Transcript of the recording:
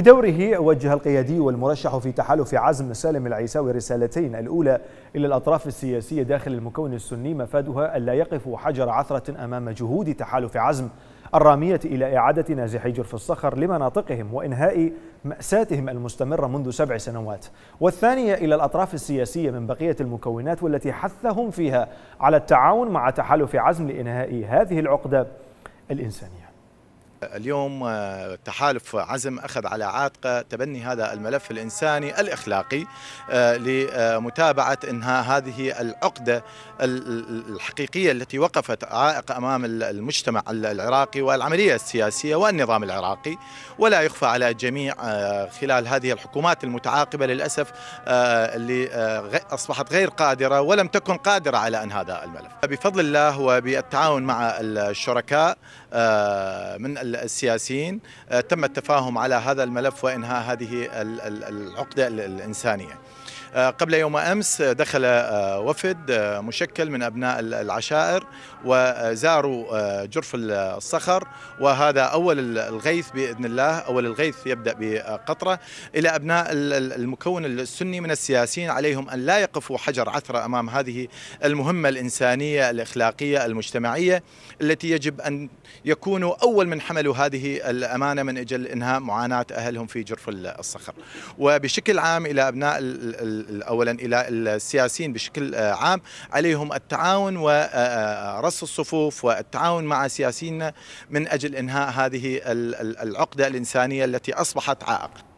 بدوره وجه القيادي والمرشح في تحالف عزم سالم العيساوي رسالتين الأولى إلى الأطراف السياسية داخل المكون السني مفادها ألا يقف حجر عثرة أمام جهود تحالف عزم الرامية إلى إعادة نازحي جرف الصخر لمناطقهم وإنهاء مأساتهم المستمرة منذ سبع سنوات والثانية إلى الأطراف السياسية من بقية المكونات والتي حثهم فيها على التعاون مع تحالف عزم لإنهاء هذه العقدة الإنسانية اليوم آه، تحالف عزم أخذ على عاتقه تبني هذا الملف الإنساني الإخلاقي آه، لمتابعة إنهاء هذه العقدة الحقيقية التي وقفت عائق أمام المجتمع العراقي والعملية السياسية والنظام العراقي ولا يخفى على الجميع آه، خلال هذه الحكومات المتعاقبة للأسف اللي أصبحت غير قادرة ولم تكن قادرة على أن هذا الملف بفضل الله وبالتعاون مع الشركاء من السياسيين آه، تم التفاهم على هذا الملف وإنهاء هذه العقدة الإنسانية آه، قبل يوم أمس دخل آه، وفد آه، مشكل من أبناء العشائر وزاروا جرف الصخر وهذا أول الغيث بإذن الله أول الغيث يبدأ بقطرة إلى أبناء المكون السني من السياسيين عليهم أن لا يقفوا حجر عثرة أمام هذه المهمة الإنسانية الإخلاقية المجتمعية التي يجب أن يكونوا أول من حملوا هذه الأمانة من أجل إنهاء معاناة أهلهم في جرف الصخر وبشكل عام إلى أبناء اولا الى السياسيين بشكل آه، عام عليهم التعاون ورص آه، آه، الصفوف والتعاون مع سياسيين من اجل انهاء هذه العقده الانسانيه التي اصبحت عائق